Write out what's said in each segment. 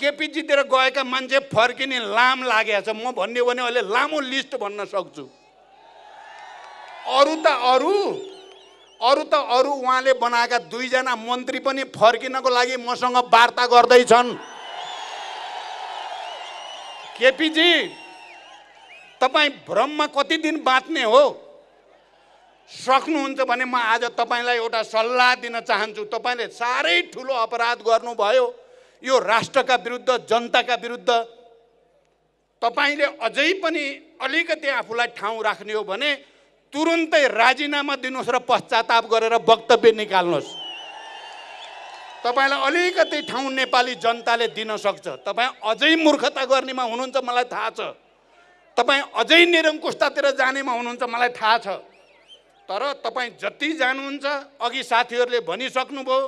केपिजीतिर गएका मान्छे फर्किने लाम लागेको छ म भन्यो भने अहिले लामो लिस्ट भन्न सक्छु अरू त अरू अरू त अरू उहाँले बनाएका दुईजना मन्त्री पनि फर्किनको लागि मसँग वार्ता गर्दैछन् केपीजी तपाईँ भ्रममा कति दिन बाँच्ने हो सक्नुहुन्छ भने म आज तपाईँलाई एउटा सल्लाह दिन चाहन्छु तपाईँले साह्रै ठुलो अपराध गर्नुभयो यो राष्ट्रका विरुद्ध जनताका विरुद्ध तपाईँले अझै पनि अलिकति आफूलाई ठाउँ राख्ने हो भने तुरुन्तै राजीनामा दिनुहोस् र पश्चाताप गरेर वक्तव्य निकाल्नुहोस् तपाईँलाई अलिकति ठाउँ नेपाली जनताले दिन सक्छ तपाईँ अझै मूर्खता गर्नेमा हुनुहुन्छ मलाई थाहा छ तपाईँ अझै निरङ्कुशतातिर जानेमा हुनुहुन्छ मलाई थाहा छ तर तपाईँ जति जानुहुन्छ अघि साथीहरूले भनिसक्नुभयो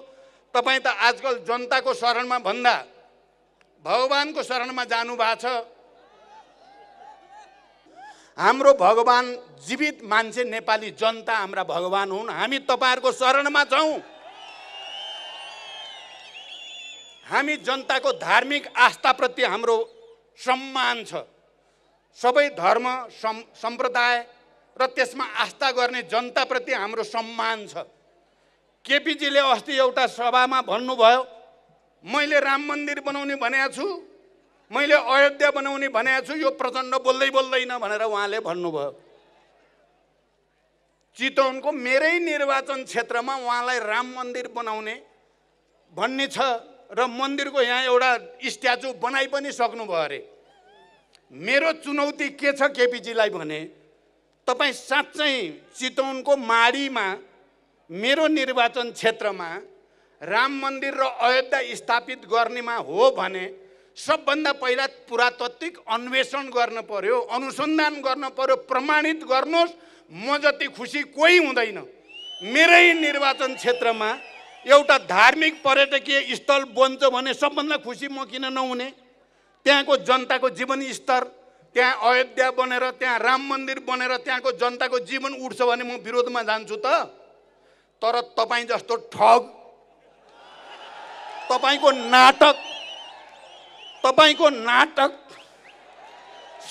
तपाईँ त आजकल जनताको शरणमा भन्दा भगवान्को शरणमा जानु भएको छ हाम्रो भगवान् जीवित मान्छे नेपाली जनता हाम्रा भगवान् हुन् हामी तपाईँहरूको शरणमा छौँ हामी जनताको धार्मिक आस्थाप्रति हाम्रो सम्मान छ सबै धर्म सम् सम्प्रदाय र त्यसमा आस्था गर्ने जनताप्रति हाम्रो सम्मान छ केपीजीले अस्ति एउटा सभामा भन्नुभयो मैले राम मन्दिर बनाउने भनेको छु मैले अयोध्या बनाउने भनेको छु यो प्रचण्ड बोल्दै बोल्दैन भनेर उहाँले भन्नुभयो चितवनको मेरै निर्वाचन क्षेत्रमा उहाँलाई राम मन्दिर बनाउने भन्ने छ र मन्दिरको यहाँ एउटा स्ट्याचु बनाइ पनि सक्नुभयो अरे मेरो चुनौती के छ केपिजीलाई भने तपाईँ साँच्चै चितवनको माडीमा मेरो निर्वाचन क्षेत्रमा राम मन्दिर र अयोध्या स्थापित गर्नेमा हो भने सबभन्दा पहिला पुरातात्विक अन्वेषण गर्न पर्यो अनुसन्धान गर्न पर्यो प्रमाणित गर्नुहोस् म जति खुसी कोही हुँदैन मेरै निर्वाचन क्षेत्रमा एउटा धार्मिक पर्यटकीय स्थल बन्छ भने सबभन्दा खुसी म किन नहुने त्यहाँको जनताको जीवन स्तर त्यहाँ अयोध्या बनेर त्यहाँ राम मन्दिर बनेर त्यहाँको जनताको जीवन उठ्छ भने म विरोधमा जान्छु त तर तपाईँ जस्तो ठग तपाईँको नाटक तपाईँको नाटक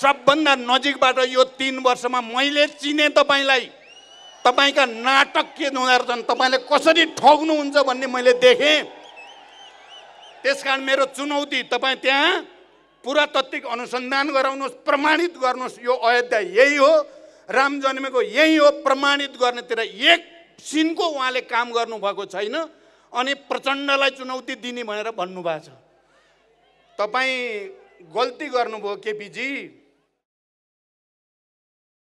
सबभन्दा नजिकबाट यो तिन वर्षमा मैले चिने तपाईँलाई तपाईँका नाटक के हुँदो रहेछन् तपाईँले कसरी ठग्नुहुन्छ भन्ने मैले देखेँ त्यस कारण मेरो चुनौती तपाईँ त्यहाँ पुरातात्विक अनुसन्धान गराउनुहोस् प्रमाणित गर्नुहोस् यो अयोध्या यही हो राम जन्मेको यही हो प्रमाणित गर्नेतिर एक सिनको उहाँले काम गर्नुभएको छैन अनि प्रचण्डलाई चुनौती दिने भनेर भन्नुभएको छ तपाईँ गल्ती गर्नुभयो केपीजी